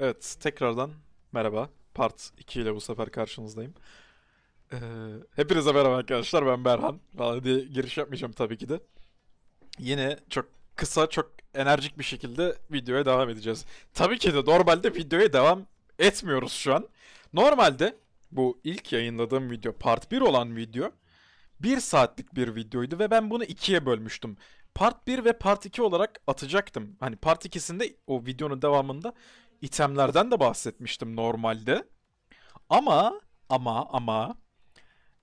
Evet, tekrardan merhaba. Part 2 ile bu sefer karşınızdayım. Ee, hepinize merhaba arkadaşlar, ben Berhan. Vallahi diye giriş yapmayacağım tabii ki de. Yine çok kısa, çok enerjik bir şekilde videoya devam edeceğiz. Tabii ki de normalde videoya devam etmiyoruz şu an. Normalde bu ilk yayınladığım video, part 1 olan video 1 saatlik bir videoydu ve ben bunu ikiye bölmüştüm. Part 1 ve Part 2 olarak atacaktım. Hani Part 2'sinde o videonun devamında itemlerden de bahsetmiştim normalde. Ama ama ama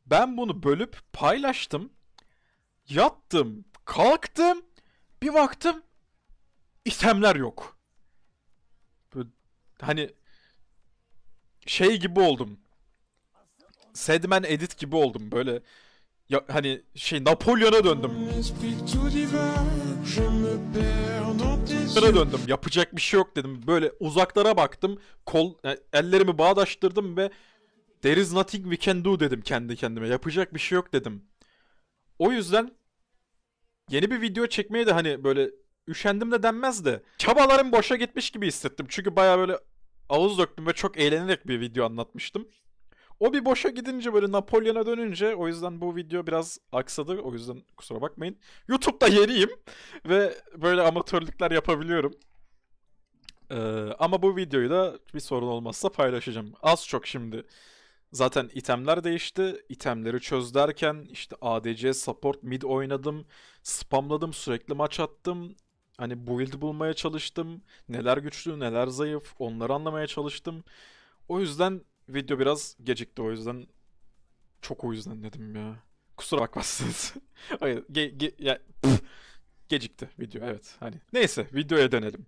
ben bunu bölüp paylaştım. Yattım, kalktım, bir baktım itemler yok. Böyle, hani şey gibi oldum. Sedman edit gibi oldum böyle ya hani şey Napolyon'a döndüm. Napolyon'a döndüm. Yapacak bir şey yok dedim. Böyle uzaklara baktım. Kol yani e, ellerimi bağdaştırdım ve there is nothing we can do dedim kendi kendime. Yapacak bir şey yok dedim. O yüzden yeni bir video çekmeye de hani böyle üşendim de denmez de çabalarım boşa gitmiş gibi hissettim. Çünkü baya böyle ağız döktüm ve çok eğlenerek bir video anlatmıştım. O bir boşa gidince böyle Napolyon'a dönünce o yüzden bu video biraz aksadı. O yüzden kusura bakmayın. YouTube'da yeriyim ve böyle amatörlükler yapabiliyorum. Ee, ama bu videoyu da bir sorun olmazsa paylaşacağım. Az çok şimdi. Zaten itemler değişti. İtemleri çöz derken işte ADC, support, mid oynadım. Spamladım, sürekli maç attım. Hani build bulmaya çalıştım. Neler güçlü, neler zayıf onları anlamaya çalıştım. O yüzden Video biraz gecikti o yüzden. Çok o yüzden dedim ya. Kusura bakmazsınız. Hayır. Ge ge ya, gecikti video evet. Hani Neyse videoya dönelim.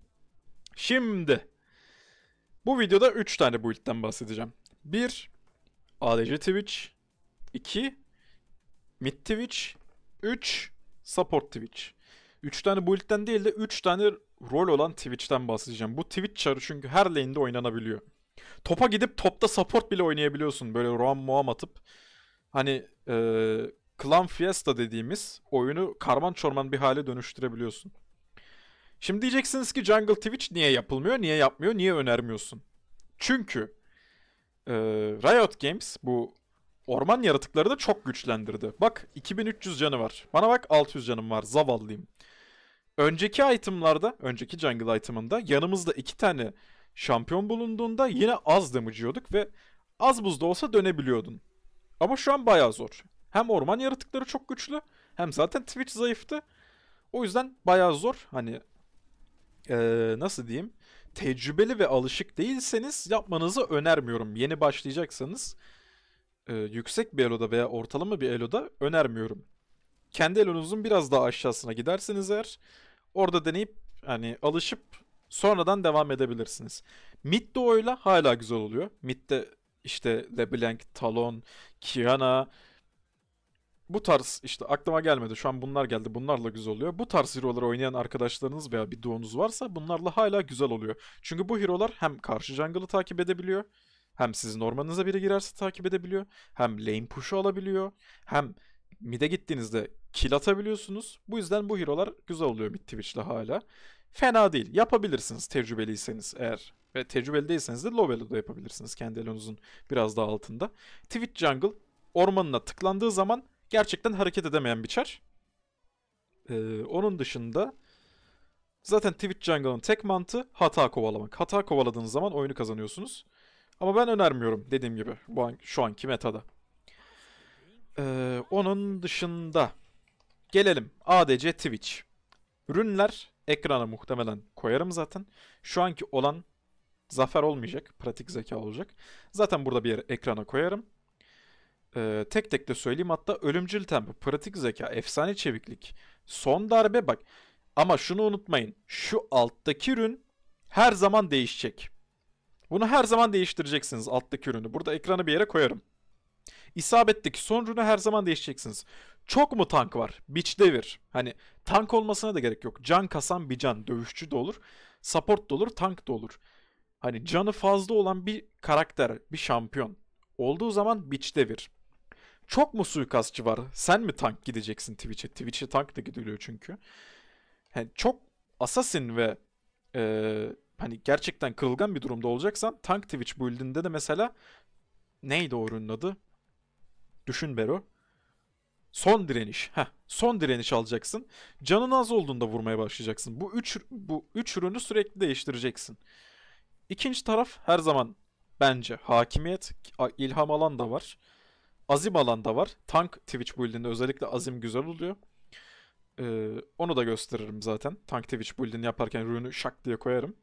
Şimdi. Bu videoda 3 tane build'den bahsedeceğim. 1. ADC Twitch. 2. Mid Twitch. 3. Support Twitch. 3 tane build'den değil de 3 tane rol olan Twitch'ten bahsedeceğim. Bu Twitch çarı çünkü her lane'de oynanabiliyor. Topa gidip topta support bile oynayabiliyorsun. Böyle roam muam atıp. Hani e, Clan Fiesta dediğimiz oyunu karman çorman bir hale dönüştürebiliyorsun. Şimdi diyeceksiniz ki Jungle Twitch niye yapılmıyor, niye yapmıyor, niye önermiyorsun? Çünkü e, Riot Games bu orman yaratıkları da çok güçlendirdi. Bak 2300 canı var. Bana bak 600 canım var. Zavallıyım. Önceki itemlarda, önceki jungle itemında yanımızda iki tane şampiyon bulunduğunda yine az damıcıyorduk ve az buzda olsa dönebiliyordun. Ama şu an bayağı zor. Hem orman yaratıkları çok güçlü hem zaten Twitch zayıftı. O yüzden bayağı zor. Hani ee, nasıl diyeyim? Tecrübeli ve alışık değilseniz yapmanızı önermiyorum. Yeni başlayacaksanız e, yüksek bir eloda veya ortalama bir eloda önermiyorum. Kendi elonuzun biraz daha aşağısına giderseniz eğer orada deneyip hani alışıp Sonradan devam edebilirsiniz. Mid duo'yla hala güzel oluyor. Mid'de işte LeBlanc, Talon, Kiana bu tarz işte aklıma gelmedi şu an bunlar geldi bunlarla güzel oluyor. Bu tarz hero'ları oynayan arkadaşlarınız veya bir duonuz varsa bunlarla hala güzel oluyor. Çünkü bu hero'lar hem karşı jungle'ı takip edebiliyor. Hem sizin ormanınıza biri girerse takip edebiliyor. Hem lane push'u alabiliyor. Hem mid'e gittiğinizde kill atabiliyorsunuz. Bu yüzden bu hero'lar güzel oluyor mid Twitch'le hala fena değil. Yapabilirsiniz tecrübeliyseniz eğer. Ve tecrübeli değilseniz de low value'da yapabilirsiniz kendi elonuzun biraz daha altında. Twitch Jungle ormanına tıklandığı zaman gerçekten hareket edemeyen bir çar. Ee, onun dışında zaten Twitch Jungle'ın tek mantığı hata kovalamak. Hata kovaladığınız zaman oyunu kazanıyorsunuz. Ama ben önermiyorum dediğim gibi bu an, şu anki metada. Ee, onun dışında gelelim ADC Twitch. Rünler Ekrana muhtemelen koyarım zaten. Şu anki olan zafer olmayacak. Pratik zeka olacak. Zaten burada bir yere ekrana koyarım. Ee, tek tek de söyleyeyim hatta ölümcül tempo, pratik zeka, efsane çeviklik, son darbe bak. Ama şunu unutmayın. Şu alttaki ürün her zaman değişecek. Bunu her zaman değiştireceksiniz alttaki ürünü. Burada ekranı bir yere koyarım. İsabetteki son ürünü her zaman değişeceksiniz. Çok mu tank var? Biç devir. Hani tank olmasına da gerek yok. Can kasan bir can. Dövüşçü de olur. Support da olur. Tank da olur. Hani canı fazla olan bir karakter. Bir şampiyon. Olduğu zaman biç devir. Çok mu suikastçı var? Sen mi tank gideceksin Twitch'e? Twitch'e tank da gidiliyor çünkü. Yani çok assassin ve e, hani gerçekten kırılgan bir durumda olacaksan tank Twitch build'inde de mesela neydi o adı? Düşün Bero. Son direniş. Heh, son direniş alacaksın. Canın az olduğunda vurmaya başlayacaksın. Bu üç, bu üç ürünü sürekli değiştireceksin. İkinci taraf her zaman bence hakimiyet. ilham alan da var. Azim alan da var. Tank Twitch build'inde özellikle azim güzel oluyor. Ee, onu da gösteririm zaten. Tank Twitch build'ini yaparken rünü şak diye koyarım.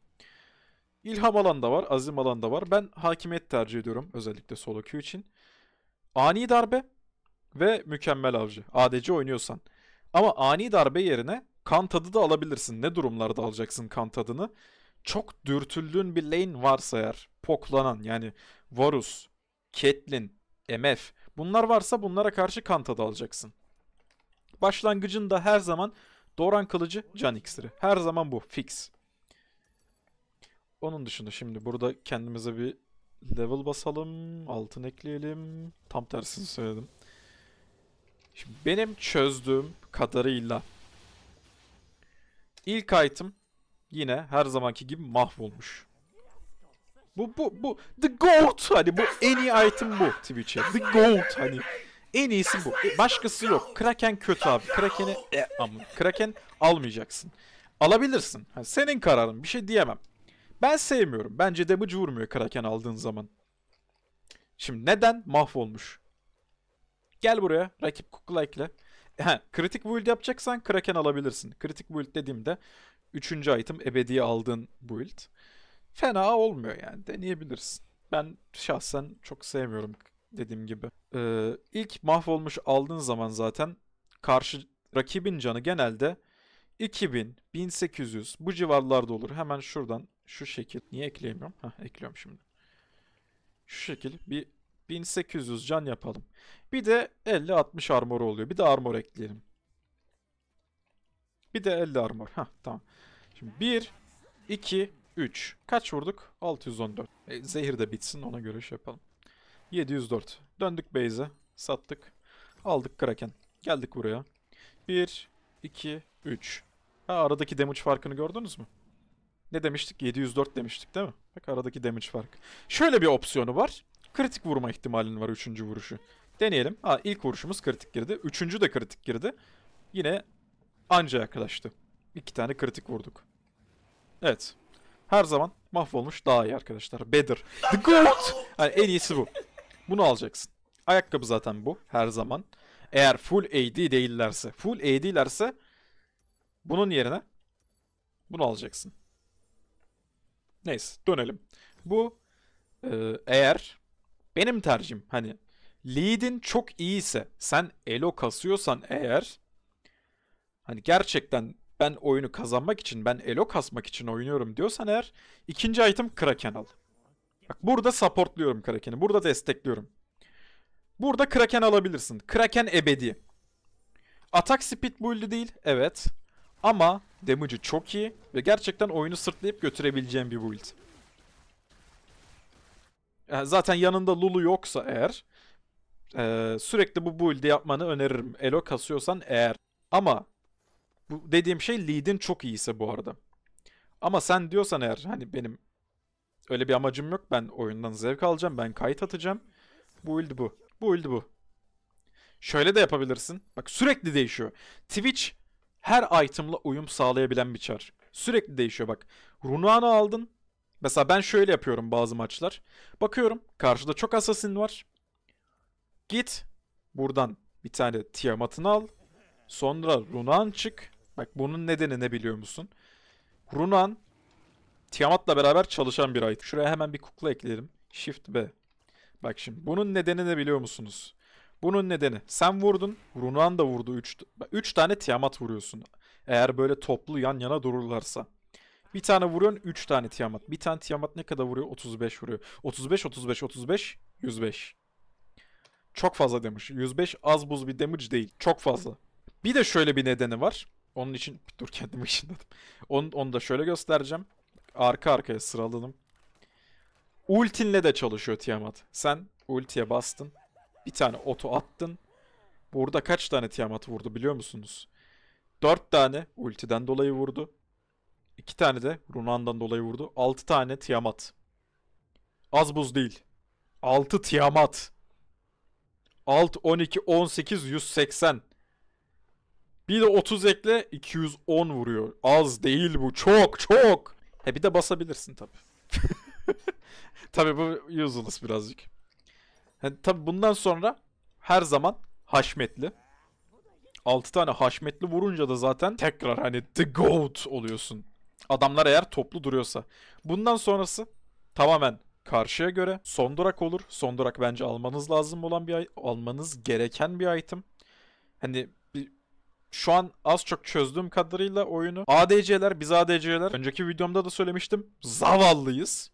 İlham alan da var, azim alan da var. Ben hakimiyet tercih ediyorum özellikle solo queue için. Ani darbe ve mükemmel avcı. ADC oynuyorsan. Ama ani darbe yerine kan tadı da alabilirsin. Ne durumlarda alacaksın kan tadını? Çok dürtüldüğün bir lane varsa eğer poklanan yani Varus, Caitlyn, MF bunlar varsa bunlara karşı kan tadı alacaksın. Başlangıcın da her zaman Doran Kılıcı Can iksiri. Her zaman bu. Fix. Onun dışında şimdi burada kendimize bir level basalım. Altın ekleyelim. Tam tersini söyledim. Şimdi benim çözdüğüm kadarıyla ilk item yine her zamanki gibi mahvolmuş. Bu bu bu the goat hani bu en iyi item bu Twitch'e. The goat hani en iyisi bu. E, başkası yok. Kraken kötü abi. Kraken'i e, ama Kraken almayacaksın. Alabilirsin. Hani senin kararın. Bir şey diyemem. Ben sevmiyorum. Bence damage vurmuyor Kraken aldığın zaman. Şimdi neden mahvolmuş? Gel buraya. Rakip kukla ekle. Ha, kritik build yapacaksan Kraken alabilirsin. Kritik build dediğimde 3. item ebedi aldığın build. Fena olmuyor yani. Deneyebilirsin. Ben şahsen çok sevmiyorum dediğim gibi. Ee, ilk mahvolmuş aldığın zaman zaten karşı rakibin canı genelde 2000, 1800 bu civarlarda olur. Hemen şuradan şu şekil. Niye ekleyemiyorum? Hah ekliyorum şimdi. Şu şekil bir 1800 can yapalım. Bir de 50-60 armor oluyor. Bir de armor ekleyelim. Bir de 50 armor. Hah tamam. Şimdi 1, 2, 3. Kaç vurduk? 614. E, zehir de bitsin ona göre şey yapalım. 704. Döndük base'e. Sattık. Aldık kraken. Geldik buraya. 1, 2, 3. Ha aradaki damage farkını gördünüz mü? Ne demiştik? 704 demiştik değil mi? Bak aradaki damage farkı. Şöyle bir opsiyonu var. Kritik vurma ihtimalin var 3. vuruşu. Deneyelim. Ha ilk vuruşumuz kritik girdi. Üçüncü de kritik girdi. Yine anca yaklaştı. İki tane kritik vurduk. Evet. Her zaman mahvolmuş daha iyi arkadaşlar. Better. The gold. Yani en iyisi bu. Bunu alacaksın. Ayakkabı zaten bu. Her zaman. Eğer full AD değillerse. Full AD'lerse bunun yerine bunu alacaksın. Neyse dönelim. Bu e, eğer benim tercihim hani lead'in çok iyiyse sen elo kasıyorsan eğer hani gerçekten ben oyunu kazanmak için ben elo kasmak için oynuyorum diyorsan eğer ikinci item Kraken al. Bak burada supportluyorum Kraken'i. Burada destekliyorum. Burada Kraken alabilirsin. Kraken ebedi. Atak speed build'i değil. Evet. Ama damage'ı çok iyi ve gerçekten oyunu sırtlayıp götürebileceğim bir build. E, zaten yanında Lulu yoksa eğer e, sürekli bu build'i yapmanı öneririm. Elo kasıyorsan eğer. Ama bu dediğim şey lead'in çok iyiyse bu arada. Ama sen diyorsan eğer hani benim öyle bir amacım yok. Ben oyundan zevk alacağım. Ben kayıt atacağım. Bu build bu. Bu build bu. Şöyle de yapabilirsin. Bak sürekli değişiyor. Twitch her itemla uyum sağlayabilen bir çar. Sürekli değişiyor bak. Runuan'ı aldın. Mesela ben şöyle yapıyorum bazı maçlar. Bakıyorum karşıda çok assassin var. Git buradan bir tane Tiamat'ını al. Sonra Runan çık. Bak bunun nedeni ne biliyor musun? Runan Tiamat'la beraber çalışan bir ait. Şuraya hemen bir kukla eklerim. Shift B. Bak şimdi bunun nedeni ne biliyor musunuz? Bunun nedeni sen vurdun. Runan da vurdu 3 3 tane Tiamat vuruyorsun. Eğer böyle toplu yan yana dururlarsa. Bir tane vuruyorsun 3 tane Tiamat. Bir tane Tiamat ne kadar vuruyor? 35 vuruyor. 35, 35, 35, 105. Çok fazla demiş. 105 az buz bir damage değil. Çok fazla. Bir de şöyle bir nedeni var. Onun için dur kendimi işinledim. Onu, onu da şöyle göstereceğim. Arka arkaya sıraladım. Ultinle de çalışıyor Tiamat. Sen ultiye bastın. Bir tane oto attın. Burada kaç tane Tiamat vurdu biliyor musunuz? 4 tane ultiden dolayı vurdu. İki tane de Runan'dan dolayı vurdu. Altı tane Tiamat. Az buz değil. Altı Tiamat. Alt 12, 18, 180. Bir de 30 ekle 210 vuruyor. Az değil bu. Çok çok. He bir de basabilirsin tabi. tabi bu useless birazcık. Yani tabi bundan sonra her zaman haşmetli. 6 tane haşmetli vurunca da zaten tekrar hani the goat oluyorsun. Adamlar eğer toplu duruyorsa. Bundan sonrası tamamen karşıya göre son durak olur. Son durak bence almanız lazım olan bir almanız gereken bir item. Hani bir, şu an az çok çözdüğüm kadarıyla oyunu ADC'ler biz ADC'ler önceki videomda da söylemiştim zavallıyız.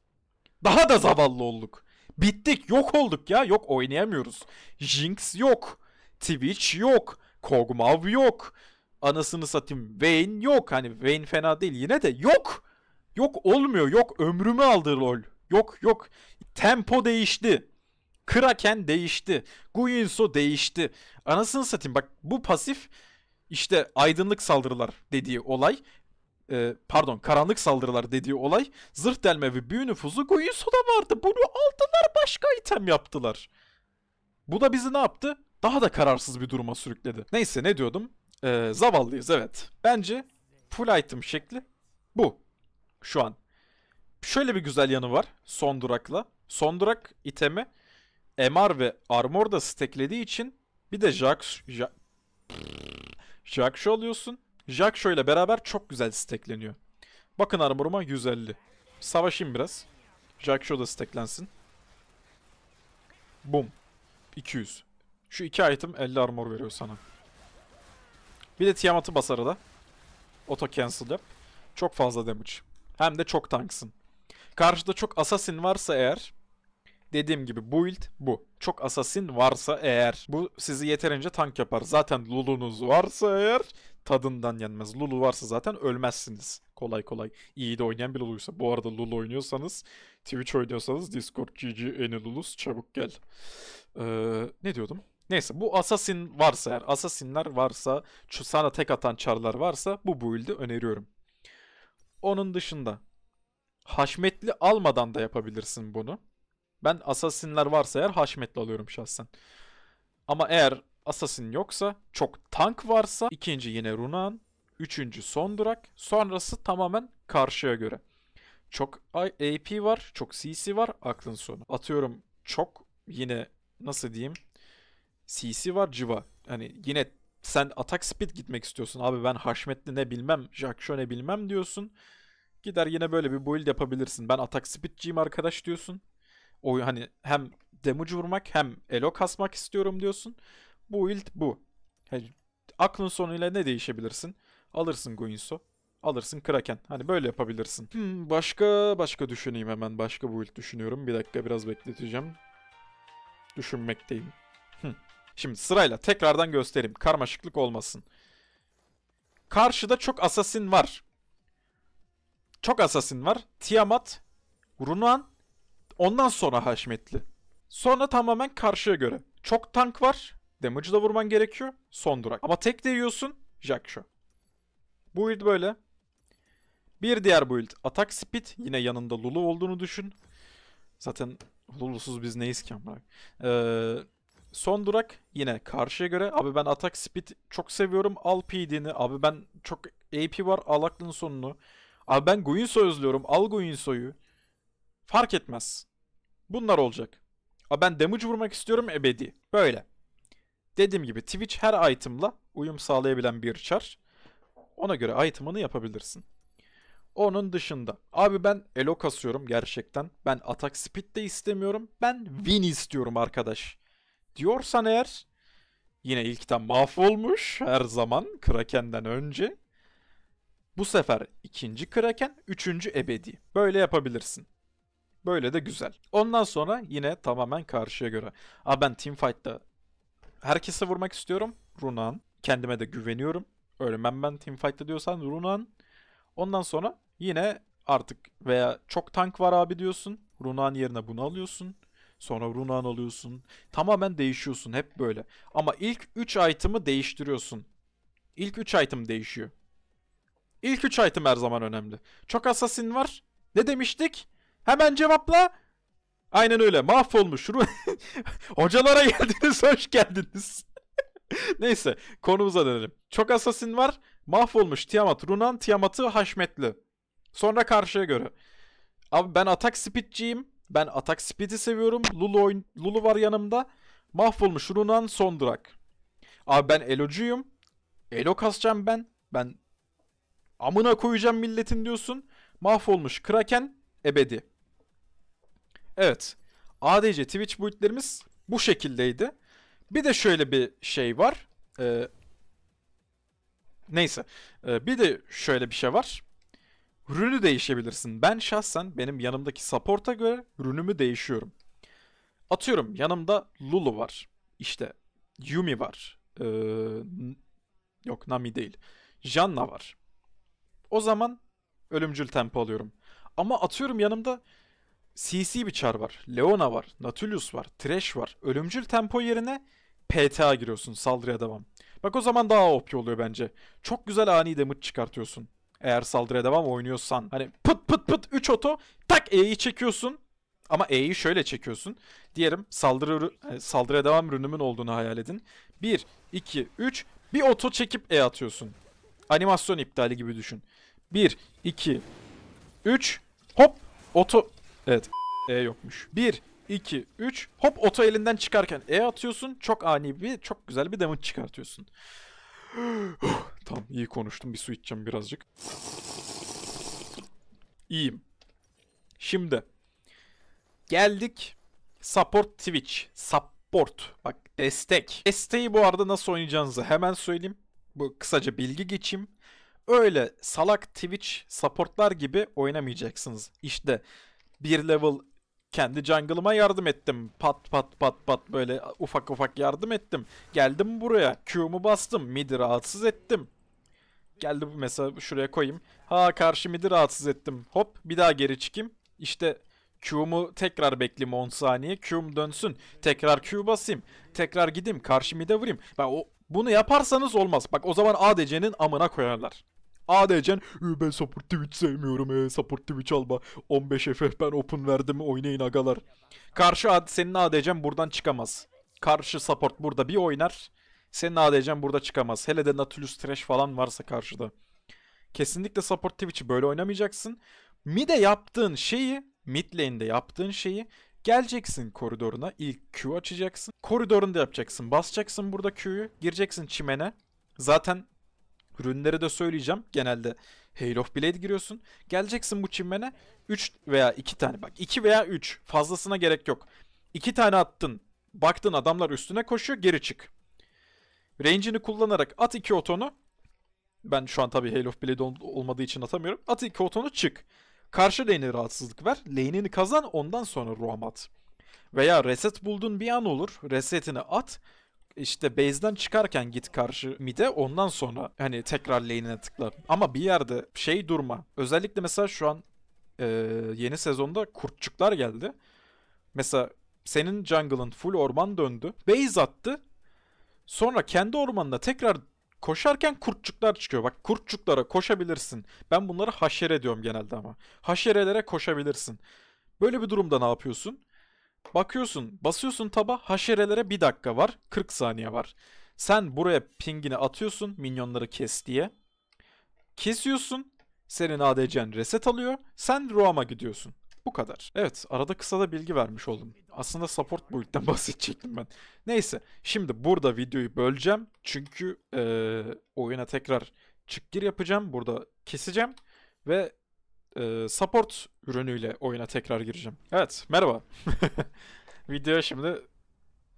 Daha da zavallı olduk. Bittik yok olduk ya yok oynayamıyoruz. Jinx yok. Twitch yok. Kog'Maw yok anasını satayım Vayne yok. Hani Vayne fena değil yine de yok. Yok olmuyor. Yok ömrümü aldı LoL. Yok yok. Tempo değişti. Kraken değişti. Guyinso değişti. Anasını satayım bak bu pasif işte aydınlık saldırılar dediği olay e, pardon karanlık saldırılar dediği olay zırh delme ve büyü nüfuzu Guyinso'da vardı. Bunu aldılar başka item yaptılar. Bu da bizi ne yaptı? Daha da kararsız bir duruma sürükledi. Neyse ne diyordum? Ee, zavallıyız evet. Bence full item şekli bu şu an. Şöyle bir güzel yanı var son durakla. Son durak itemi MR ve armor da stacklediği için bir de Jax, ja, Jax'ı alıyorsun. Jax'ı ile beraber çok güzel stackleniyor. Bakın armoruma 150. Savaşayım biraz. Jax'ı da stacklensin. Boom, 200. Şu iki item 50 armor veriyor sana. Bir de Tiamat'ı bas arada. Auto cancel yap. Çok fazla damage. Hem de çok tanksın. Karşıda çok assassin varsa eğer dediğim gibi build bu. Çok assassin varsa eğer bu sizi yeterince tank yapar. Zaten Lulu'nuz varsa eğer tadından yenmez. Lulu varsa zaten ölmezsiniz. Kolay kolay. İyi de oynayan bir Lulu'ysa. Bu arada Lulu oynuyorsanız, Twitch oynuyorsanız Discord GG Eni Lulus çabuk gel. Ee, ne diyordum? Neyse bu Assassin varsa eğer, Assassin'ler varsa, sana tek atan çarlar varsa bu build'i öneriyorum. Onun dışında haşmetli almadan da yapabilirsin bunu. Ben Assassin'ler varsa eğer haşmetli alıyorum şahsen. Ama eğer Assassin yoksa, çok tank varsa ikinci yine Runan, üçüncü son durak, sonrası tamamen karşıya göre. Çok AP var, çok CC var, aklın sonu. Atıyorum çok yine nasıl diyeyim CC var Civa. Hani yine sen atak speed gitmek istiyorsun. Abi ben Haşmetli ne bilmem, Jackson ne bilmem diyorsun. Gider yine böyle bir build yapabilirsin. Ben atak speedciyim arkadaş diyorsun. O hani hem damage vurmak hem elo kasmak istiyorum diyorsun. Bu build bu. Yani aklın sonuyla ne değişebilirsin? Alırsın Guinso. Alırsın Kraken. Hani böyle yapabilirsin. Hmm, başka başka düşüneyim hemen. Başka build düşünüyorum. Bir dakika biraz bekleteceğim. Düşünmekteyim. Şimdi sırayla tekrardan göstereyim. Karmaşıklık olmasın. Karşıda çok asasin var. Çok asasin var. Tiamat, Runan, ondan sonra Haşmetli. Sonra tamamen karşıya göre. Çok tank var. Damage'ı da vurman gerekiyor. Son durak. Ama tek de yiyorsun. Bu build böyle. Bir diğer build. Atak speed. Yine yanında Lulu olduğunu düşün. Zaten Lulu'suz biz neyiz ki? Ee, Son durak yine karşıya göre. Abi ben atak speed çok seviyorum. Al PD'ni. Abi ben çok AP var. Al aklın sonunu. Abi ben Guinso özlüyorum. Al Guinso'yu. Fark etmez. Bunlar olacak. Abi ben damage vurmak istiyorum ebedi. Böyle. Dediğim gibi Twitch her itemla uyum sağlayabilen bir char. Ona göre itemını yapabilirsin. Onun dışında. Abi ben elo kasıyorum gerçekten. Ben atak speed de istemiyorum. Ben win istiyorum arkadaş diyorsan eğer yine ilkten mahvolmuş her zaman Kraken'den önce. Bu sefer ikinci Kraken, üçüncü ebedi. Böyle yapabilirsin. Böyle de güzel. Ondan sonra yine tamamen karşıya göre. Aa ben teamfight'ta herkese vurmak istiyorum. Runan. Kendime de güveniyorum. Ölmem ben teamfight'ta diyorsan Runan. Ondan sonra yine artık veya çok tank var abi diyorsun. Runan yerine bunu alıyorsun. Sonra Runan alıyorsun. Tamamen değişiyorsun hep böyle. Ama ilk 3 item'ı değiştiriyorsun. İlk 3 item değişiyor. İlk 3 item her zaman önemli. Çok assassin var. Ne demiştik? Hemen cevapla. Aynen öyle. Mahvolmuş. Hocalara geldiniz. Hoş geldiniz. Neyse. Konumuza dönelim. Çok assassin var. Mahvolmuş. Tiamat. Runan Tiamat'ı haşmetli. Sonra karşıya göre. Abi ben atak speedciyim. Ben atak speed'i seviyorum. Lulu, oyun, Lulu var yanımda. Mahvolmuş Runan son durak. Abi ben Elo'cuyum. Elo kasacağım ben. Ben amına koyacağım milletin diyorsun. Mahvolmuş Kraken ebedi. Evet. ADC Twitch build'lerimiz bu şekildeydi. Bir de şöyle bir şey var. Ee, neyse. Ee, bir de şöyle bir şey var. Rünü değişebilirsin. Ben şahsen benim yanımdaki support'a göre rünümü değişiyorum. Atıyorum yanımda Lulu var. İşte Yumi var. Ee, yok Nami değil. Janna var. O zaman ölümcül tempo alıyorum. Ama atıyorum yanımda CC bir çar var. Leona var. Natulius var. Thresh var. Ölümcül tempo yerine PTA giriyorsun. Saldırıya devam. Bak o zaman daha OP oluyor bence. Çok güzel ani damage çıkartıyorsun. Eğer saldırıya devam oynuyorsan. Hani pıt pıt pıt 3 oto tak E'yi çekiyorsun. Ama E'yi şöyle çekiyorsun. Diyelim saldırı, e, saldırıya devam rünümün olduğunu hayal edin. 1, 2, 3 bir oto çekip E atıyorsun. Animasyon iptali gibi düşün. 1, 2, 3 hop oto evet E yokmuş. 1, 2, 3 hop oto elinden çıkarken E atıyorsun. Çok ani bir çok güzel bir damage çıkartıyorsun. tamam iyi konuştum. Bir su içeceğim birazcık. İyiyim. Şimdi. Geldik. Support Twitch. Support. Bak destek. Desteği bu arada nasıl oynayacağınızı hemen söyleyeyim. Bu kısaca bilgi geçeyim. Öyle salak Twitch supportlar gibi oynamayacaksınız. İşte bir level kendi jungle'ıma yardım ettim. Pat pat pat pat böyle ufak ufak yardım ettim. Geldim buraya. Q'mu bastım. Mid'i rahatsız ettim. Geldi bu mesela şuraya koyayım. Ha karşı mid'i rahatsız ettim. Hop bir daha geri çıkayım. İşte Q'mu tekrar bekleyeyim 10 saniye. Q'm dönsün. Tekrar Q basayım. Tekrar gideyim. Karşı mid'e vurayım. Ben o, bunu yaparsanız olmaz. Bak o zaman ADC'nin amına koyarlar. ADC'n ee, ben support Twitch sevmiyorum e, support Twitch alma 15 FF ben open verdim oynayın agalar. Karşı ad senin ADC'n buradan çıkamaz. Karşı support burada bir oynar. Senin ADC'n burada çıkamaz. Hele de Nautilus Trash falan varsa karşıda. Kesinlikle support Twitch'i böyle oynamayacaksın. Mid'e yaptığın şeyi, mid lane'de yaptığın şeyi Geleceksin koridoruna ilk Q açacaksın. Koridorunda yapacaksın. Basacaksın burada Q'yu. Gireceksin çimene. Zaten Ürünleri de söyleyeceğim. Genelde Halo of Blade giriyorsun. Geleceksin bu çimene. 3 veya 2 tane bak 2 veya 3 fazlasına gerek yok. 2 tane attın. Baktın adamlar üstüne koşuyor geri çık. Range'ini kullanarak at 2 otonu. Ben şu an tabii Halo of Blade ol- olmadığı için atamıyorum. At 2 otonu çık. Karşı lane'e rahatsızlık ver. Lane'ini kazan ondan sonra roam at. Veya reset buldun bir an olur. Resetini at işte base'den çıkarken git karşı mid'e ondan sonra hani tekrar lane'ine tıkla. Ama bir yerde şey durma. Özellikle mesela şu an e, yeni sezonda kurtçuklar geldi. Mesela senin jungle'ın full orman döndü. Base attı. Sonra kendi ormanına tekrar koşarken kurtçuklar çıkıyor. Bak kurtçuklara koşabilirsin. Ben bunları haşere diyorum genelde ama. Haşerelere koşabilirsin. Böyle bir durumda ne yapıyorsun? Bakıyorsun, basıyorsun taba haşerelere bir dakika var, 40 saniye var. Sen buraya pingini atıyorsun minyonları kes diye. Kesiyorsun, senin ADC'n reset alıyor, sen roam'a gidiyorsun. Bu kadar. Evet, arada kısa da bilgi vermiş oldum. Aslında support boyuttan bahsedecektim ben. Neyse, şimdi burada videoyu böleceğim. Çünkü ee, oyuna tekrar çık yapacağım. Burada keseceğim. Ve e, support ürünüyle oyuna tekrar gireceğim. Evet, merhaba. Videoya şimdi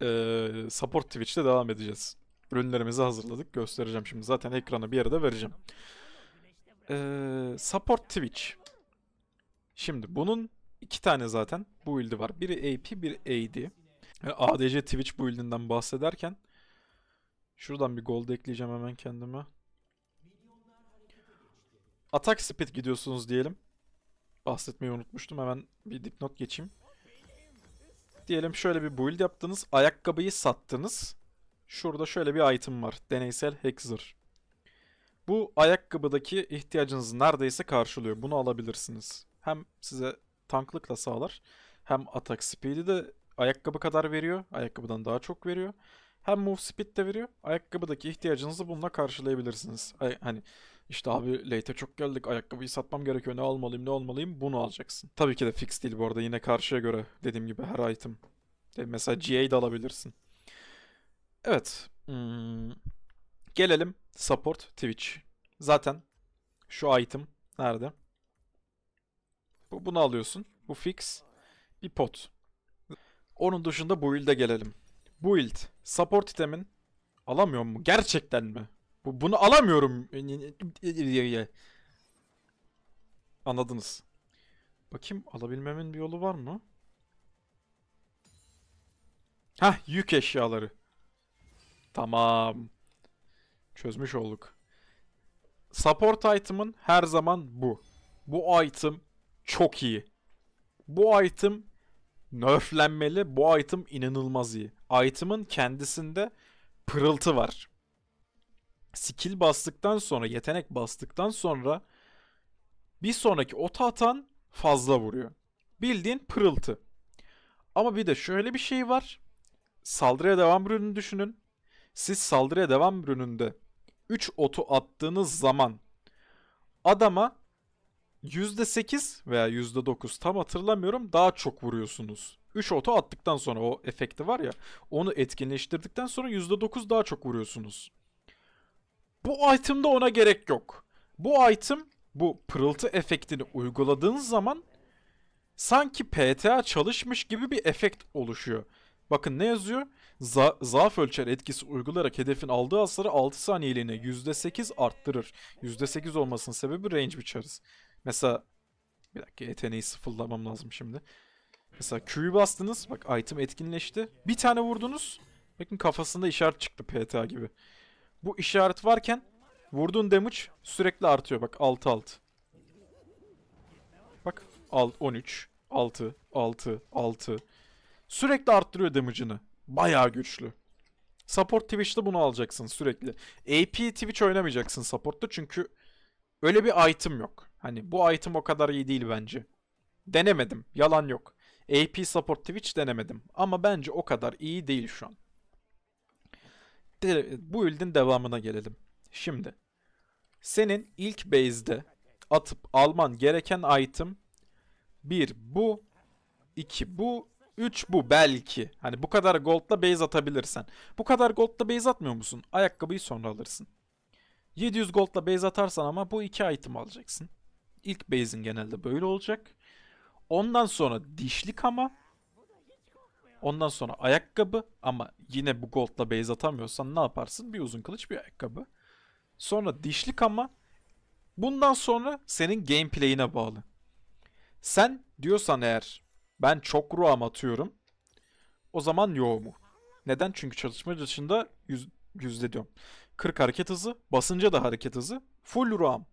e, support Twitch'te devam edeceğiz. Ürünlerimizi hazırladık, göstereceğim şimdi. Zaten ekranı bir yere de vereceğim. E, support Twitch. Şimdi bunun iki tane zaten bu build'i var. Biri AP, biri AD. Yani ADC Twitch bu build'inden bahsederken şuradan bir gold ekleyeceğim hemen kendime. Atak speed gidiyorsunuz diyelim bahsetmeyi unutmuştum. Hemen bir dipnot geçeyim. Diyelim şöyle bir build yaptınız. Ayakkabıyı sattınız. Şurada şöyle bir item var. Deneysel Hexer. Bu ayakkabıdaki ihtiyacınızı neredeyse karşılıyor. Bunu alabilirsiniz. Hem size tanklıkla sağlar. Hem atak speed'i de ayakkabı kadar veriyor. Ayakkabıdan daha çok veriyor. Hem move speed de veriyor. Ayakkabıdaki ihtiyacınızı bununla karşılayabilirsiniz. Hani işte abi late'e çok geldik. Ayakkabıyı satmam gerekiyor. Ne almalıyım ne almalıyım bunu alacaksın. Tabii ki de fix değil bu arada. Yine karşıya göre dediğim gibi her item. E, mesela GA da alabilirsin. Evet. Hmm. Gelelim support Twitch. Zaten şu item nerede? Bu, bunu alıyorsun. Bu fix. Bir pot. Onun dışında build'e gelelim. Build. Support itemin alamıyor mu? Gerçekten mi? Bu, bunu alamıyorum. E, e, e, Anladınız. Bakayım alabilmemin bir yolu var mı? Ha yük eşyaları. Tamam. Çözmüş olduk. Support item'ın her zaman bu. Bu item çok iyi. Bu item nerflenmeli. Bu item inanılmaz iyi. Item'ın kendisinde pırıltı var skill bastıktan sonra, yetenek bastıktan sonra bir sonraki ota atan fazla vuruyor. Bildiğin pırıltı. Ama bir de şöyle bir şey var. Saldırıya devam ürünü düşünün. Siz saldırıya devam ürününde 3 otu attığınız zaman adama %8 veya %9 tam hatırlamıyorum daha çok vuruyorsunuz. 3 oto attıktan sonra o efekti var ya onu etkinleştirdikten sonra %9 daha çok vuruyorsunuz. Bu item'da ona gerek yok. Bu item bu pırıltı efektini uyguladığın zaman sanki PTA çalışmış gibi bir efekt oluşuyor. Bakın ne yazıyor? Za zaaf ölçer etkisi uygulayarak hedefin aldığı hasarı 6 saniyeliğine %8 arttırır. %8 olmasının sebebi range biçeriz. Mesela bir dakika yeteneği sıfırlamam lazım şimdi. Mesela Q'yu bastınız. Bak item etkinleşti. Bir tane vurdunuz. Bakın kafasında işaret çıktı PTA gibi bu işaret varken vurduğun damage sürekli artıyor. Bak 6-6. Bak 13, 6, 6, 6. Sürekli arttırıyor damage'ını. Bayağı güçlü. Support Twitch'te bunu alacaksın sürekli. AP Twitch oynamayacaksın support'ta çünkü öyle bir item yok. Hani bu item o kadar iyi değil bence. Denemedim. Yalan yok. AP support Twitch denemedim. Ama bence o kadar iyi değil şu an bu build'in devamına gelelim. Şimdi senin ilk base'de atıp alman gereken item 1 bu, 2 bu, 3 bu belki. Hani bu kadar gold'la base atabilirsen. Bu kadar gold'la base atmıyor musun? Ayakkabıyı sonra alırsın. 700 gold'la base atarsan ama bu iki item alacaksın. İlk base'in genelde böyle olacak. Ondan sonra dişlik ama Ondan sonra ayakkabı ama yine bu goldla base atamıyorsan ne yaparsın? Bir uzun kılıç bir ayakkabı. Sonra dişlik ama bundan sonra senin gameplay'ine bağlı. Sen diyorsan eğer ben çok ruam atıyorum. O zaman yo mu? Neden? Çünkü çalışma dışında yüz, yüzde diyorum. 40 hareket hızı, basınca da hareket hızı. Full ruam.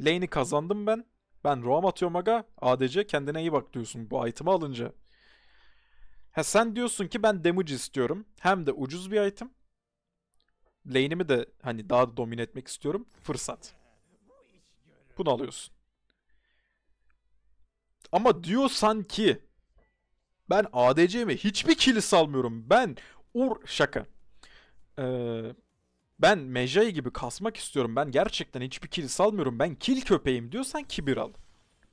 Lane'i kazandım ben. Ben ruam atıyorum aga. ADC kendine iyi bak diyorsun bu item'ı alınca. Ha sen diyorsun ki ben damage istiyorum. Hem de ucuz bir item. Lane'imi de hani daha da domine etmek istiyorum. Fırsat. Bunu alıyorsun. Ama diyorsan ki ben ADC'me hiçbir kill salmıyorum. Ben ur şaka. Ee, ben Mejai gibi kasmak istiyorum. Ben gerçekten hiçbir kill salmıyorum. Ben kill köpeğim diyorsan kibir al.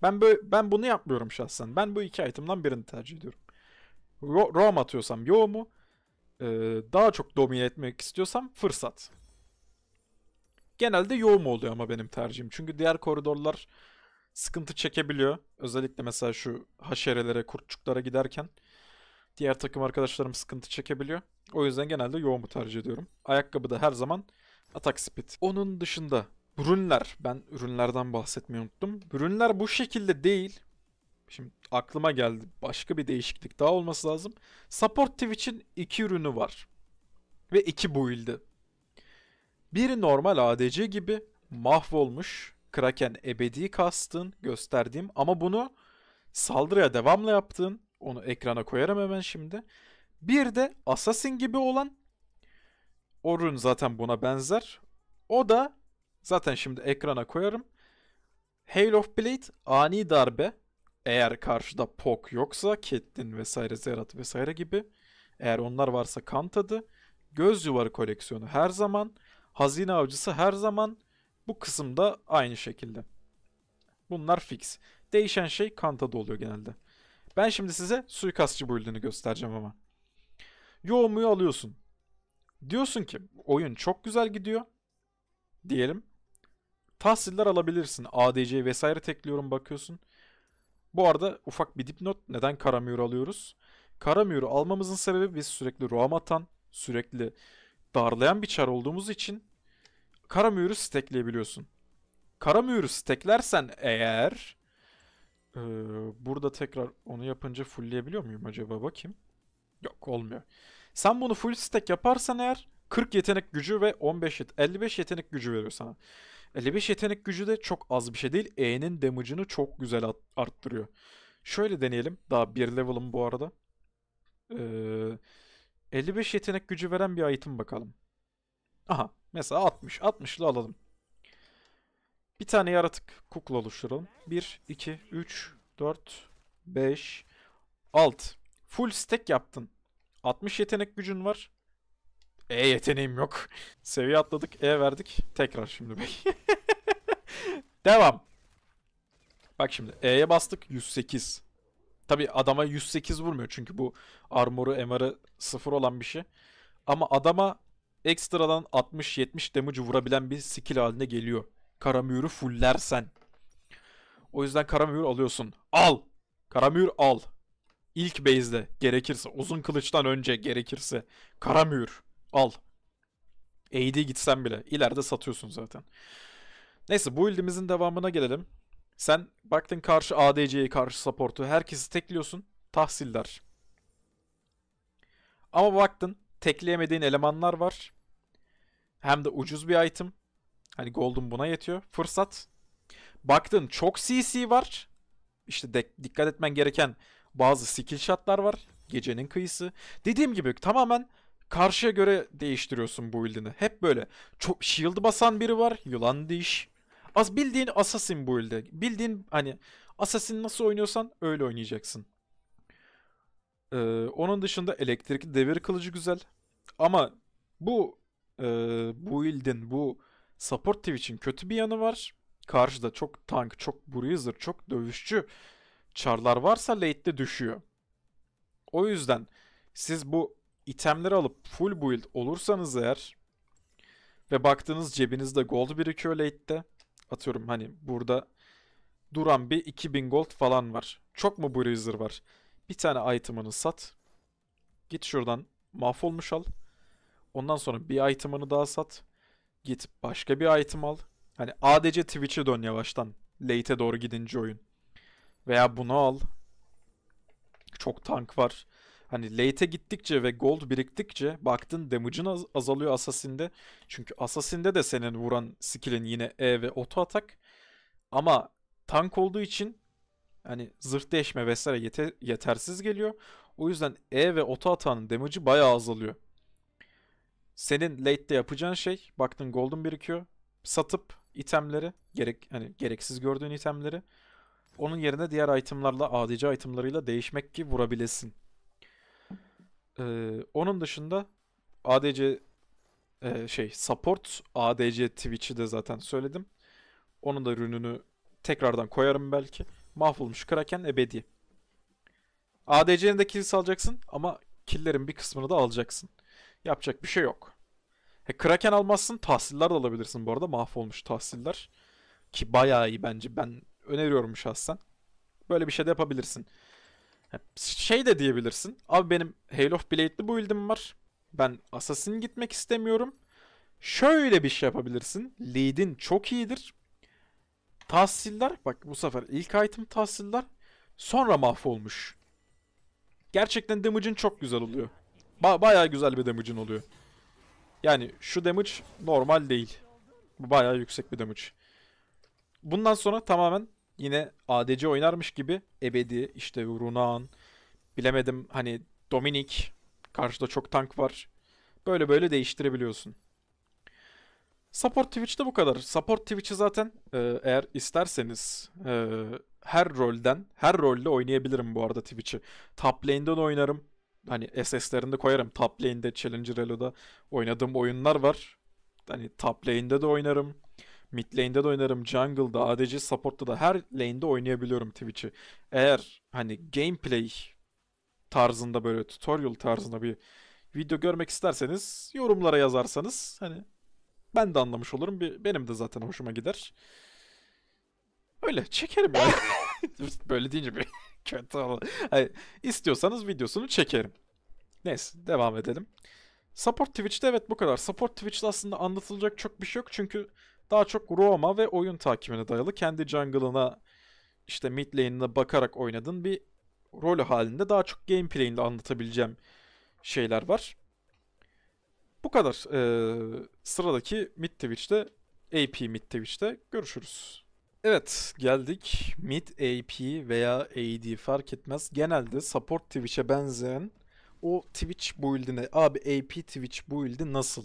Ben böyle ben bunu yapmıyorum şahsen. Ben bu iki item'dan birini tercih ediyorum. Ro- roam atıyorsam yo mu? E, daha çok domine etmek istiyorsam fırsat. Genelde yo mu oluyor ama benim tercihim. Çünkü diğer koridorlar sıkıntı çekebiliyor. Özellikle mesela şu haşerelere, kurtçuklara giderken diğer takım arkadaşlarım sıkıntı çekebiliyor. O yüzden genelde yo tercih ediyorum. Ayakkabı da her zaman atak speed. Onun dışında ürünler Ben ürünlerden bahsetmeyi unuttum. ürünler bu şekilde değil. Şimdi aklıma geldi. Başka bir değişiklik daha olması lazım. Support Twitch'in iki ürünü var. Ve iki build'i. Biri normal ADC gibi mahvolmuş. Kraken ebedi kastın gösterdiğim ama bunu saldırıya devamlı yaptığın onu ekrana koyarım hemen şimdi. Bir de Assassin gibi olan Orun zaten buna benzer. O da zaten şimdi ekrana koyarım. Hail of Blade ani darbe eğer karşıda Pok yoksa Kettin vesaire Zerat vesaire gibi. Eğer onlar varsa Kant adı. Göz yuvarı koleksiyonu her zaman. Hazine avcısı her zaman. Bu kısımda aynı şekilde. Bunlar fix. Değişen şey Kant'a da oluyor genelde. Ben şimdi size suikastçı build'ini göstereceğim ama. Yoğumuyu alıyorsun. Diyorsun ki oyun çok güzel gidiyor. Diyelim. Tahsiller alabilirsin. ADC vesaire tekliyorum bakıyorsun. Bu arada ufak bir dipnot neden Karamür alıyoruz? Karamür almamızın sebebi biz sürekli roam atan, sürekli darlayan bir çar olduğumuz için Karamür'ü stekleyebiliyorsun. Karamür'ü steklersen eğer ee, burada tekrar onu yapınca fullleyebiliyor muyum acaba bakayım. Yok olmuyor. Sen bunu full stack yaparsan eğer 40 yetenek gücü ve 15 yet 55 yetenek gücü veriyor sana. L5 yetenek gücü de çok az bir şey değil. E'nin damage'ını çok güzel arttırıyor. Şöyle deneyelim. Daha bir level'ım bu arada. Ee, 55 yetenek gücü veren bir item bakalım. Aha. Mesela 60. 60'lı alalım. Bir tane yaratık kukla oluşturalım. 1, 2, 3, 4, 5, 6. Full stack yaptın. 60 yetenek gücün var. E yeteneğim yok. Seviye atladık. E verdik. Tekrar şimdi bey. Devam. Bak şimdi E'ye bastık 108. Tabi adama 108 vurmuyor çünkü bu armoru MR'ı sıfır olan bir şey. Ama adama ekstradan 60-70 damage vurabilen bir skill haline geliyor. Karamür'ü fullersen. O yüzden karamür alıyorsun. Al! Karamür al. İlk base'de gerekirse. Uzun kılıçtan önce gerekirse. Karamür. Al. AD gitsen bile. ileride satıyorsun zaten. Neyse bu ildimizin devamına gelelim. Sen baktın karşı ADC'yi karşı support'u herkesi tekliyorsun. Tahsiller. Ama baktın tekleyemediğin elemanlar var. Hem de ucuz bir item. Hani Golden buna yetiyor. Fırsat. Baktın çok CC var. İşte de- dikkat etmen gereken bazı skill shotlar var. Gecenin kıyısı. Dediğim gibi tamamen karşıya göre değiştiriyorsun bu build'ini. Hep böyle. Çok shield basan biri var. Yılan diş. Az bildiğin assassin bu build'e. Bildiğin hani assassin nasıl oynuyorsan öyle oynayacaksın. Ee, onun dışında elektrikli devir kılıcı güzel. Ama bu e, build'in bu support Twitch'in kötü bir yanı var. Karşıda çok tank, çok bruiser, çok dövüşçü çarlar varsa late'de düşüyor. O yüzden siz bu itemleri alıp full build olursanız eğer ve baktığınız cebinizde gold birikiyor late'de atıyorum hani burada duran bir 2000 gold falan var. Çok mu bruiser var? Bir tane item'ını sat. Git şuradan mahvolmuş al. Ondan sonra bir item'ını daha sat. Git başka bir item al. Hani ADC Twitch'e dön yavaştan. Late'e doğru gidince oyun. Veya bunu al. Çok tank var. Hani late'e gittikçe ve gold biriktikçe baktın damage'ın az azalıyor Assassin'de. Çünkü Assassin'de de senin vuran skill'in yine E ve auto atak. Ama tank olduğu için hani zırh değişme vesaire yete yetersiz geliyor. O yüzden E ve auto atanın damage'ı bayağı azalıyor. Senin late'de yapacağın şey baktın goldun birikiyor. Satıp itemleri gerek hani gereksiz gördüğün itemleri onun yerine diğer itemlarla adici itemlarıyla değişmek ki vurabilesin. Ee, onun dışında ADC e, şey support ADC Twitch'i de zaten söyledim. Onun da ürününü tekrardan koyarım belki. Mahvolmuş Kraken ebedi. ADC'nin de kills alacaksın ama killerin bir kısmını da alacaksın. Yapacak bir şey yok. He, Kraken almazsın tahsiller de alabilirsin bu arada. Mahvolmuş tahsiller. Ki bayağı iyi bence. Ben öneriyorum şahsen. Böyle bir şey de yapabilirsin. Şey de diyebilirsin. Abi benim Halo of Blade'li build'im var. Ben Assassin gitmek istemiyorum. Şöyle bir şey yapabilirsin. Lead'in çok iyidir. Tahsiller. Bak bu sefer ilk item tahsiller. Sonra mahvolmuş. Gerçekten damage'in çok güzel oluyor. Ba bayağı güzel bir damage'in oluyor. Yani şu damage normal değil. Bu bayağı yüksek bir damage. Bundan sonra tamamen yine ADC oynarmış gibi Ebedi, işte runaan bilemedim hani Dominik, karşıda çok tank var. Böyle böyle değiştirebiliyorsun. Support Twitch'te bu kadar. Support Twitch'i zaten e, eğer isterseniz e, her rolden, her rolle oynayabilirim bu arada Twitch'i. Top lane'den oynarım. Hani SS'lerinde koyarım. Top lane'de, Challenger Elo'da oynadığım oyunlar var. Hani top lane'de de oynarım. Mid lane'de de oynarım. Jungle'da, ADC support'ta da her lane'de oynayabiliyorum Twitch'i. Eğer hani gameplay tarzında böyle tutorial tarzında bir video görmek isterseniz yorumlara yazarsanız hani ben de anlamış olurum. Bir, benim de zaten hoşuma gider. Öyle çekerim ya. böyle deyince bir kötü oldu. Hayır, istiyorsanız videosunu çekerim. Neyse devam edelim. Support Twitch'te evet bu kadar. Support Twitch'te aslında anlatılacak çok bir şey yok çünkü daha çok Roma ve oyun takibine dayalı kendi jungle'ına işte mid lane'ine bakarak oynadığın bir rol halinde daha çok gameplay'inde anlatabileceğim şeyler var. Bu kadar. Ee, sıradaki Mid Twitch'te AP Mid Twitch'te görüşürüz. Evet geldik Mid AP veya AD fark etmez. Genelde support Twitch'e benzeyen o Twitch build'ine abi AP Twitch build'i nasıl?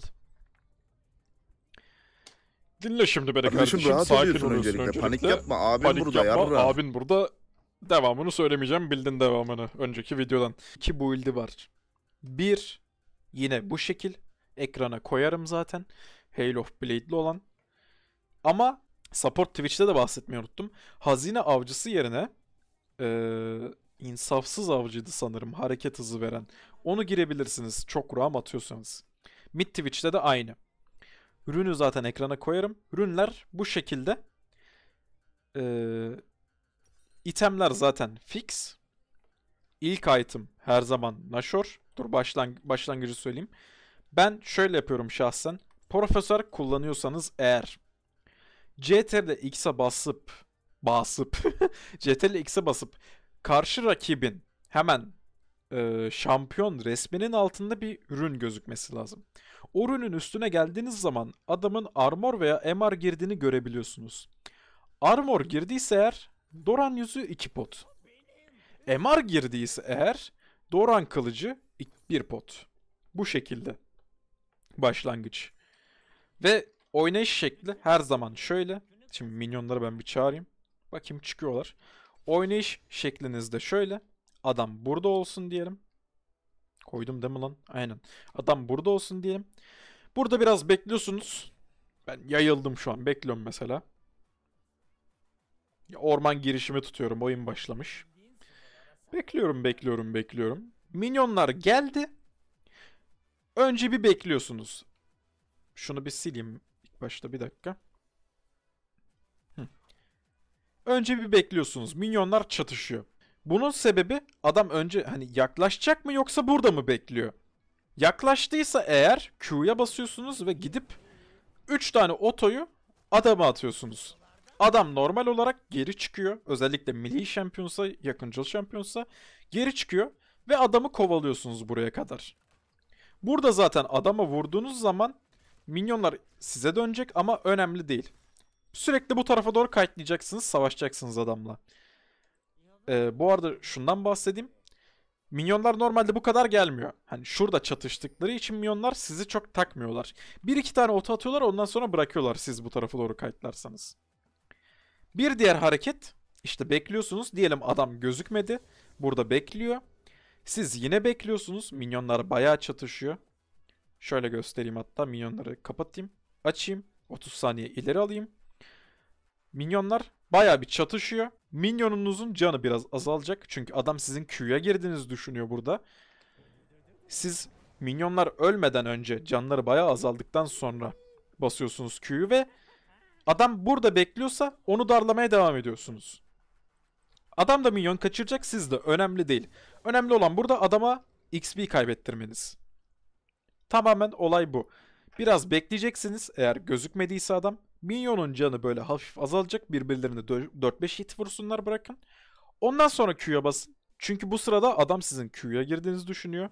Dinle şimdi beni Kardeşim, kardeşim. Sakin ediyorsun oluyorsun öncelikle. Panik yapma. Abin Panik burada yapma. yarra. Abin burada. Devamını söylemeyeceğim. Bildin devamını. Önceki videodan. İki build'i var. Bir yine bu şekil. Ekrana koyarım zaten. Halo of Blade'li olan. Ama support Twitch'te de bahsetmeyi unuttum. Hazine avcısı yerine ee, insafsız avcıydı sanırım hareket hızı veren. Onu girebilirsiniz çok rahat atıyorsanız. Mid Twitch'te de aynı. Rünü zaten ekrana koyarım. Rünler bu şekilde. Ee, itemler zaten fix. İlk item her zaman Nashor. Dur başlang başlangıcı söyleyeyim. Ben şöyle yapıyorum şahsen. Profesör kullanıyorsanız eğer CTRL X'e basıp basıp CTRL X'e basıp karşı rakibin hemen e, şampiyon resminin altında bir ürün gözükmesi lazım. O ürünün üstüne geldiğiniz zaman adamın armor veya MR girdiğini görebiliyorsunuz. Armor girdiyse eğer Doran yüzü 2 pot. MR girdiyse eğer Doran kılıcı 1 pot. Bu şekilde. Başlangıç. Ve oynayış şekli her zaman şöyle. Şimdi minyonları ben bir çağırayım. Bakayım çıkıyorlar. Oynayış şekliniz de şöyle. Adam burada olsun diyelim. Koydum değil mi lan? Aynen. Adam burada olsun diyelim. Burada biraz bekliyorsunuz. Ben yayıldım şu an. Bekliyorum mesela. Orman girişimi tutuyorum. Oyun başlamış. Bekliyorum, bekliyorum, bekliyorum. Minyonlar geldi. Önce bir bekliyorsunuz. Şunu bir sileyim ilk başta bir dakika. Hı. Önce bir bekliyorsunuz. Minyonlar çatışıyor. Bunun sebebi adam önce hani yaklaşacak mı yoksa burada mı bekliyor? Yaklaştıysa eğer Q'ya basıyorsunuz ve gidip 3 tane otoyu adama atıyorsunuz. Adam normal olarak geri çıkıyor. Özellikle milli şampiyonsa, yakıncıl şampiyonsa geri çıkıyor ve adamı kovalıyorsunuz buraya kadar. Burada zaten adama vurduğunuz zaman minyonlar size dönecek ama önemli değil. Sürekli bu tarafa doğru kayıtlayacaksınız, savaşacaksınız adamla e, bu arada şundan bahsedeyim. Minyonlar normalde bu kadar gelmiyor. Hani şurada çatıştıkları için minyonlar sizi çok takmıyorlar. Bir iki tane oto atıyorlar ondan sonra bırakıyorlar siz bu tarafa doğru kayıtlarsanız. Bir diğer hareket işte bekliyorsunuz diyelim adam gözükmedi. Burada bekliyor. Siz yine bekliyorsunuz. Minyonlar bayağı çatışıyor. Şöyle göstereyim hatta minyonları kapatayım. Açayım. 30 saniye ileri alayım. Minyonlar bayağı bir çatışıyor. Minyonunuzun canı biraz azalacak. Çünkü adam sizin Q'ya girdiğinizi düşünüyor burada. Siz minyonlar ölmeden önce canları bayağı azaldıktan sonra basıyorsunuz Q'yu ve adam burada bekliyorsa onu darlamaya devam ediyorsunuz. Adam da minyon kaçıracak siz de önemli değil. Önemli olan burada adama XP kaybettirmeniz. Tamamen olay bu. Biraz bekleyeceksiniz eğer gözükmediyse adam. Minyon'un canı böyle hafif azalacak. Birbirlerine 4-5 hit vursunlar bırakın. Ondan sonra Q'ya basın. Çünkü bu sırada adam sizin Q'ya girdiğinizi düşünüyor.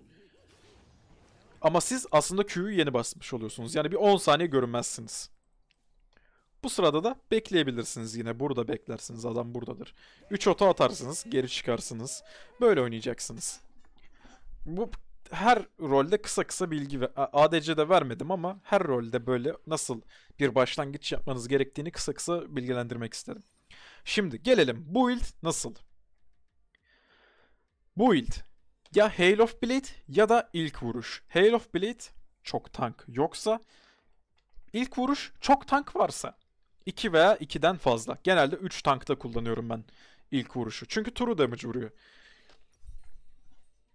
Ama siz aslında Q'yu yeni basmış oluyorsunuz. Yani bir 10 saniye görünmezsiniz. Bu sırada da bekleyebilirsiniz yine. Burada beklersiniz. Adam buradadır. 3 oto atarsınız. Geri çıkarsınız. Böyle oynayacaksınız. Bu her rolde kısa kısa bilgi ve ADC'de vermedim ama her rolde böyle nasıl bir başlangıç yapmanız gerektiğini kısa kısa bilgilendirmek istedim. Şimdi gelelim bu build nasıl? Bu Build ya Hail of Blade ya da ilk vuruş. Hail of Blade çok tank yoksa ilk vuruş çok tank varsa 2 veya 2'den fazla. Genelde 3 tankta kullanıyorum ben ilk vuruşu. Çünkü true damage vuruyor.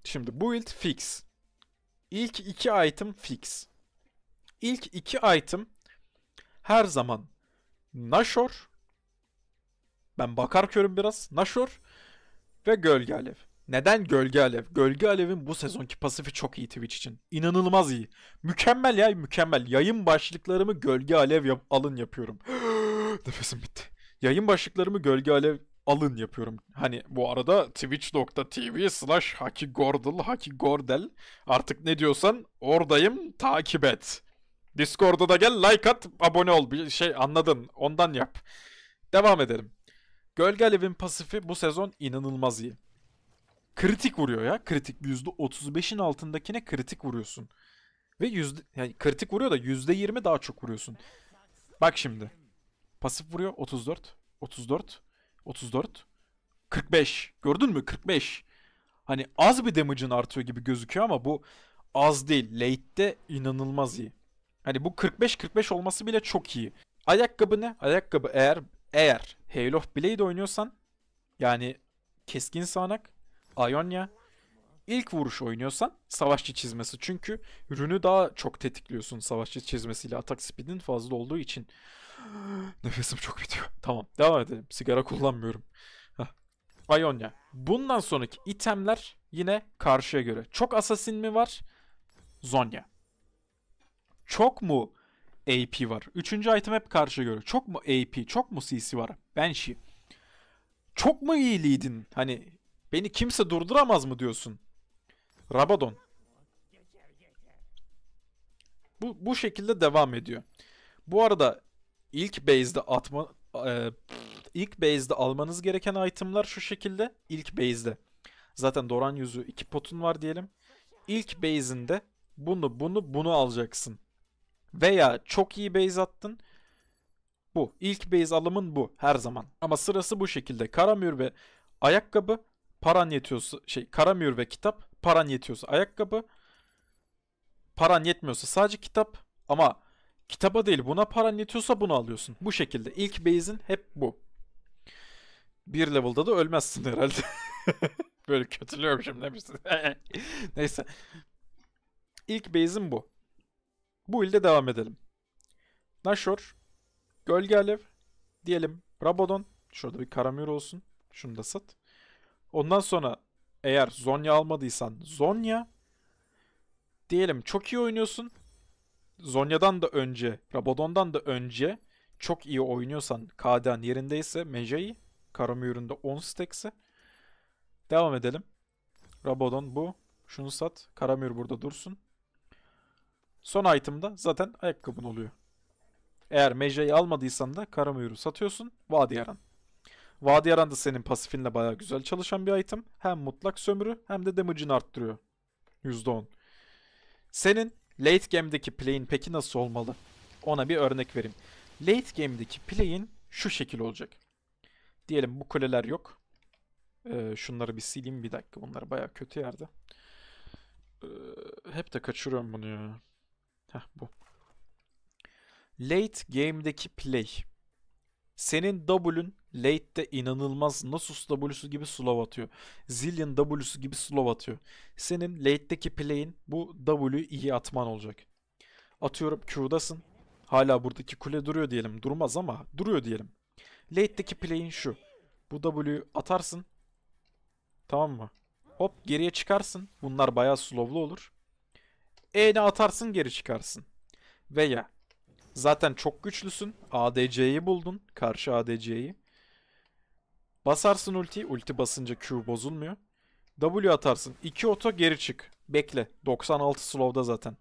Şimdi build fix. İlk iki item fix. İlk iki item her zaman Nashor. Ben bakar körüm biraz. Nashor ve Gölge Alev. Neden Gölge Alev? Gölge Alev'in bu sezonki pasifi çok iyi Twitch için. İnanılmaz iyi. Mükemmel ya mükemmel. Yayın başlıklarımı Gölge Alev yap alın yapıyorum. Nefesim bitti. Yayın başlıklarımı Gölge Alev alın yapıyorum. Hani bu arada twitch.tv slash hakigordel hakigordel artık ne diyorsan oradayım takip et. Discord'a da gel like at abone ol bir şey anladın ondan yap. Devam edelim. Gölge Alev'in pasifi bu sezon inanılmaz iyi. Kritik vuruyor ya. Kritik %35'in altındakine kritik vuruyorsun. Ve yüzde, yani kritik vuruyor da %20 daha çok vuruyorsun. Bak şimdi. Pasif vuruyor 34. 34. 34. 45. Gördün mü? 45. Hani az bir damage'ın artıyor gibi gözüküyor ama bu az değil. Late'de inanılmaz iyi. Hani bu 45-45 olması bile çok iyi. Ayakkabı ne? Ayakkabı eğer eğer Hail of Blade oynuyorsan yani keskin sağanak, Ionia ilk vuruş oynuyorsan savaşçı çizmesi. Çünkü ürünü daha çok tetikliyorsun savaşçı çizmesiyle atak speed'in fazla olduğu için. Nefesim çok bitiyor. Tamam devam edelim. Sigara kullanmıyorum. Ionia. Bundan sonraki itemler yine karşıya göre. Çok Assassin mi var? Zonya. Çok mu AP var? Üçüncü item hep karşıya göre. Çok mu AP? Çok mu CC var? Banshee. Çok mu iyi leadin? Hani beni kimse durduramaz mı diyorsun? Rabadon. Bu, bu şekilde devam ediyor. Bu arada ilk base'de atma e, ilk base'de almanız gereken itemlar şu şekilde. İlk base'de. Zaten Doran yüzü iki potun var diyelim. İlk base'inde bunu bunu bunu alacaksın. Veya çok iyi base attın. Bu. ilk base alımın bu her zaman. Ama sırası bu şekilde. Karamür ve ayakkabı paran yetiyorsa şey karamür ve kitap paran yetiyorsa ayakkabı paran yetmiyorsa sadece kitap ama Kitaba değil buna para yetiyorsa bunu alıyorsun. Bu şekilde ilk base'in hep bu. Bir level'da da ölmezsin herhalde. Böyle kötülüyorum şimdi demişsin. Neyse. İlk base'im bu. Bu ilde devam edelim. Nashor, Gölge Alev, diyelim Rabadon. Şurada bir karamür olsun. Şunu da sat. Ondan sonra eğer Zonya almadıysan Zonya. Diyelim çok iyi oynuyorsun. Zonya'dan da önce, Rabadon'dan da önce çok iyi oynuyorsan KD'nin yerindeyse Mejai. Karamür'ün de 10 stacks'i. Devam edelim. Rabadon bu. Şunu sat. Karamür burada dursun. Son item'da zaten ayakkabın oluyor. Eğer Mejai'yi almadıysan da Karamür'ü satıyorsun. Vadi Yaran. Vadi Yaran da senin pasifinle baya güzel çalışan bir item. Hem mutlak sömürü hem de damage'ini arttırıyor. %10. Senin Late game'deki play'in peki nasıl olmalı? Ona bir örnek vereyim. Late game'deki play'in şu şekil olacak. Diyelim bu kuleler yok. Ee, şunları bir sileyim bir dakika. Bunlar baya kötü yerde. Ee, hep de kaçırıyorum bunu ya. Heh bu. Late game'deki play. Senin W'ün late'de inanılmaz Nasus W'su gibi slow atıyor. Zillion W'su gibi slow atıyor. Senin late'deki play'in bu W'yu iyi atman olacak. Atıyorum Q'dasın. Hala buradaki kule duruyor diyelim. Durmaz ama duruyor diyelim. Late'deki play'in şu. Bu W'yu atarsın. Tamam mı? Hop geriye çıkarsın. Bunlar bayağı slowlu olur. E'ni atarsın geri çıkarsın. Veya Zaten çok güçlüsün. ADC'yi buldun. Karşı ADC'yi. Basarsın ulti. Ulti basınca Q bozulmuyor. W atarsın. 2 oto geri çık. Bekle. 96 slow'da zaten.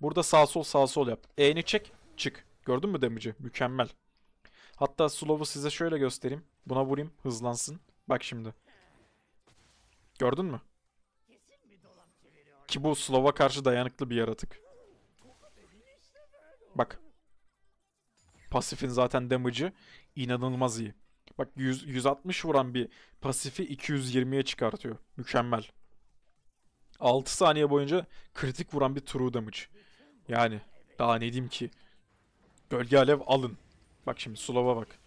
Burada sağ sol sağ sol yap. E'ni çek. Çık. Gördün mü damage'i? Mükemmel. Hatta slow'u size şöyle göstereyim. Buna vurayım. Hızlansın. Bak şimdi. Gördün mü? Ki bu slow'a karşı dayanıklı bir yaratık. Bak pasifin zaten damage'ı inanılmaz iyi. Bak 100, 160 vuran bir pasifi 220'ye çıkartıyor. Mükemmel. 6 saniye boyunca kritik vuran bir true damage. Yani daha ne diyeyim ki. Gölge alev alın. Bak şimdi slow'a bak.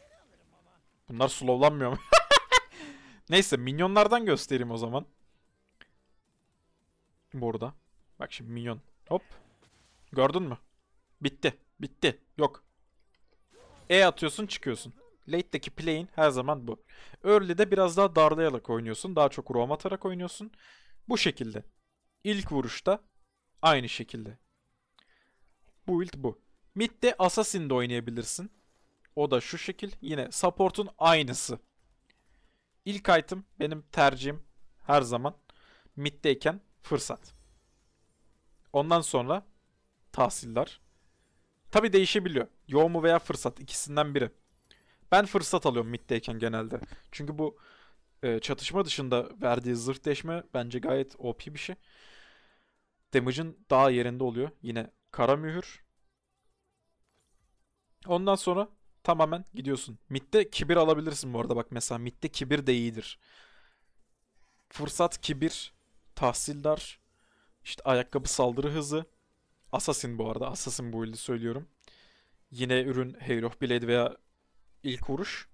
Bunlar slowlanmıyor mu? Neyse minyonlardan göstereyim o zaman. Burada. Bak şimdi minyon. Hop. Gördün mü? Bitti. Bitti. Yok. E atıyorsun çıkıyorsun. Late'deki play'in her zaman bu. Early'de biraz daha darlayarak oynuyorsun. Daha çok roam atarak oynuyorsun. Bu şekilde. İlk vuruşta aynı şekilde. Bu build bu. Mid'de Assassin oynayabilirsin. O da şu şekil. Yine support'un aynısı. İlk item benim tercihim her zaman middeyken fırsat. Ondan sonra tahsiller. Tabi değişebiliyor. Yoğun mu veya fırsat ikisinden biri. Ben fırsat alıyorum middeyken genelde. Çünkü bu e, çatışma dışında verdiği zırh deşme bence gayet OP bir şey. Damage'ın daha yerinde oluyor. Yine kara mühür. Ondan sonra tamamen gidiyorsun. Mid'de kibir alabilirsin bu arada bak mesela mid'de kibir de iyidir. Fırsat kibir, tahsildar, işte ayakkabı saldırı hızı. Assassin bu arada. Assassin bu build'i söylüyorum. Yine ürün Hair of Blade veya ilk vuruş.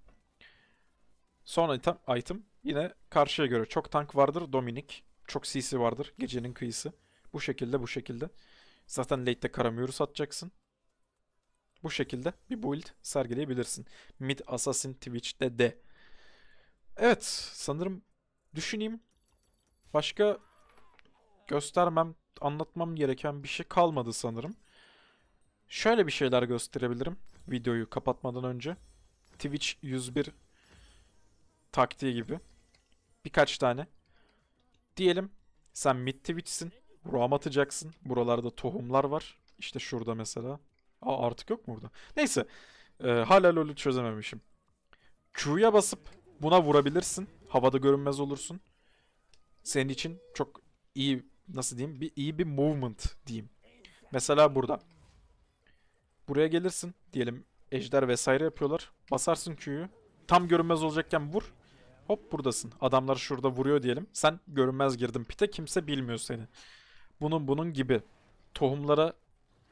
Son item, item yine karşıya göre çok tank vardır Dominic, Çok CC vardır gecenin kıyısı. Bu şekilde bu şekilde. Zaten late'de karamüyürü satacaksın. Bu şekilde bir build sergileyebilirsin. Mid Assassin Twitch'te de. Evet sanırım düşüneyim. Başka göstermem, anlatmam gereken bir şey kalmadı sanırım. Şöyle bir şeyler gösterebilirim videoyu kapatmadan önce. Twitch 101 taktiği gibi. Birkaç tane. Diyelim sen mid Twitch'sin. Roam atacaksın. Buralarda tohumlar var. İşte şurada mesela. Aa artık yok mu burada? Neyse. Ee, hala LoL'ü çözememişim. Q'ya basıp buna vurabilirsin. Havada görünmez olursun. Senin için çok iyi nasıl diyeyim? Bir iyi bir movement diyeyim. Mesela burada Buraya gelirsin diyelim ejder vesaire yapıyorlar. Basarsın Q'yu. Tam görünmez olacakken vur. Hop buradasın. Adamlar şurada vuruyor diyelim. Sen görünmez girdin pite kimse bilmiyor seni. Bunun bunun gibi. Tohumlara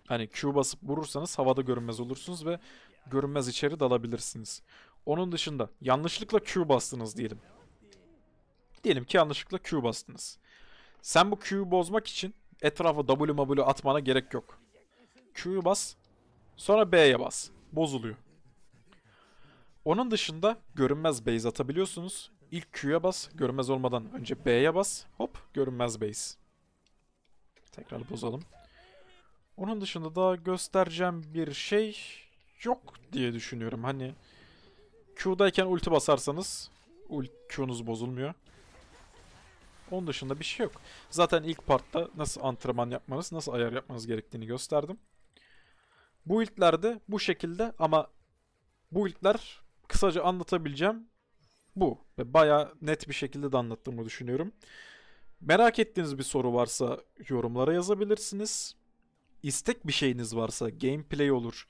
hani Q basıp vurursanız havada görünmez olursunuz ve görünmez içeri dalabilirsiniz. Onun dışında yanlışlıkla Q bastınız diyelim. Diyelim ki yanlışlıkla Q bastınız. Sen bu Q'yu bozmak için etrafa W W atmana gerek yok. Q'yu bas, Sonra B'ye bas. Bozuluyor. Onun dışında görünmez base atabiliyorsunuz. İlk Q'ya bas. Görünmez olmadan önce B'ye bas. Hop görünmez base. Tekrar bozalım. Onun dışında da göstereceğim bir şey yok diye düşünüyorum. Hani Q'dayken ulti basarsanız Q'nuz bozulmuyor. Onun dışında bir şey yok. Zaten ilk partta nasıl antrenman yapmanız, nasıl ayar yapmanız gerektiğini gösterdim. Bu ilkler bu şekilde ama bu ilkler kısaca anlatabileceğim bu. Ve bayağı net bir şekilde de anlattığımı düşünüyorum. Merak ettiğiniz bir soru varsa yorumlara yazabilirsiniz. İstek bir şeyiniz varsa gameplay olur.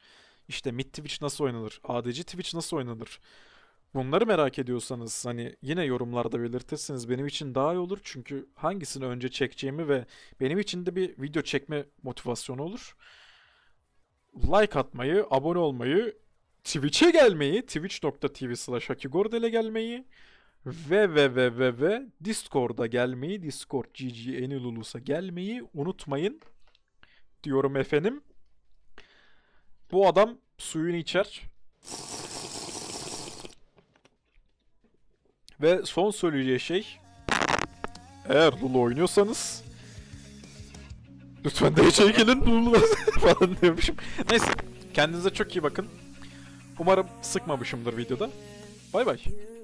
İşte mid Twitch nasıl oynanır? ADC Twitch nasıl oynanır? Bunları merak ediyorsanız hani yine yorumlarda belirtirsiniz benim için daha iyi olur. Çünkü hangisini önce çekeceğimi ve benim için de bir video çekme motivasyonu olur like atmayı, abone olmayı, Twitch'e gelmeyi, twitch.tv slash hakigordel'e gelmeyi ve ve ve ve ve Discord'a gelmeyi, Discord GG Enilulus'a gelmeyi unutmayın diyorum efendim. Bu adam suyunu içer. Ve son söyleyeceği şey eğer Lulu oynuyorsanız Lütfen DC'ye gelin falan demişim. Neyse kendinize çok iyi bakın. Umarım sıkmamışımdır videoda. Bay bay.